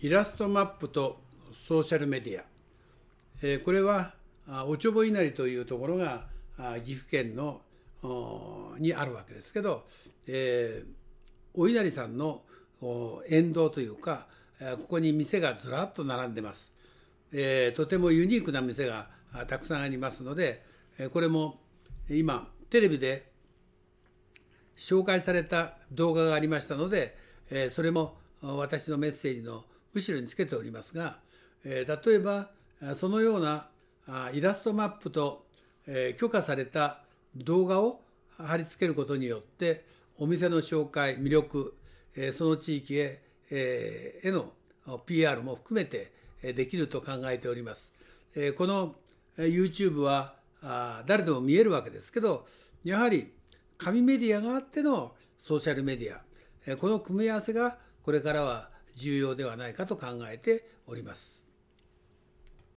イラストマップとソーシャルメディア、えー、これはおちょぼ稲荷というところが岐阜県のにあるわけですけど、えー、お稲荷さんの沿道というかここに店がずらっと並んでます、えー、とてもユニークな店がたくさんありますのでこれも今テレビで紹介された動画がありましたのでそれも私のメッセージの後ろにつけておりますが、え例えばそのようなイラストマップと、え許可された動画を貼り付けることによってお店の紹介魅力、えその地域へ,、えへの PR も含めてできると考えております。えこの YouTube は誰でも見えるわけですけどやはり紙メディアがあってのソーシャルメディアこの組み合わせがこれからは重要ではないかと考えております。